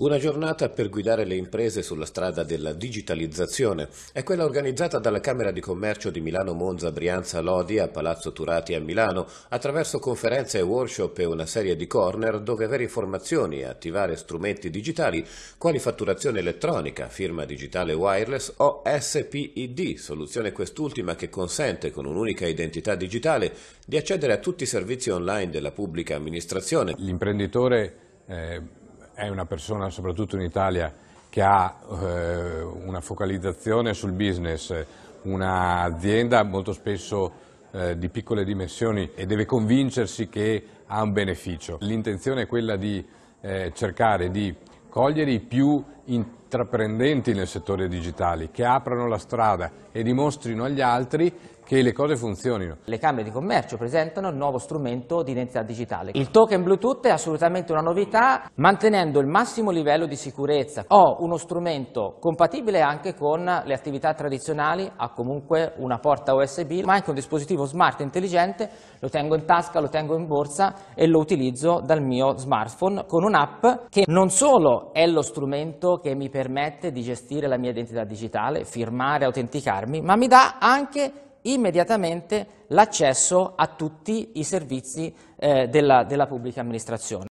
Una giornata per guidare le imprese sulla strada della digitalizzazione è quella organizzata dalla Camera di Commercio di Milano Monza Brianza Lodi a Palazzo Turati a Milano attraverso conferenze e workshop e una serie di corner dove avere informazioni e attivare strumenti digitali quali fatturazione elettronica, firma digitale wireless o SPID, soluzione quest'ultima che consente con un'unica identità digitale di accedere a tutti i servizi online della pubblica amministrazione. L'imprenditore eh è una persona, soprattutto in Italia, che ha eh, una focalizzazione sul business, un'azienda molto spesso eh, di piccole dimensioni e deve convincersi che ha un beneficio. L'intenzione è quella di eh, cercare di cogliere i più intraprendenti nel settore digitali, che aprano la strada e dimostrino agli altri che le cose funzionino. Le Camere di Commercio presentano il nuovo strumento di identità digitale. Il token Bluetooth è assolutamente una novità, mantenendo il massimo livello di sicurezza. Ho uno strumento compatibile anche con le attività tradizionali, ha comunque una porta USB, ma anche un dispositivo smart intelligente, lo tengo in tasca, lo tengo in borsa e lo utilizzo dal mio smartphone con un'app che non solo è lo strumento strumento che mi permette di gestire la mia identità digitale, firmare, autenticarmi, ma mi dà anche immediatamente l'accesso a tutti i servizi eh, della, della pubblica amministrazione.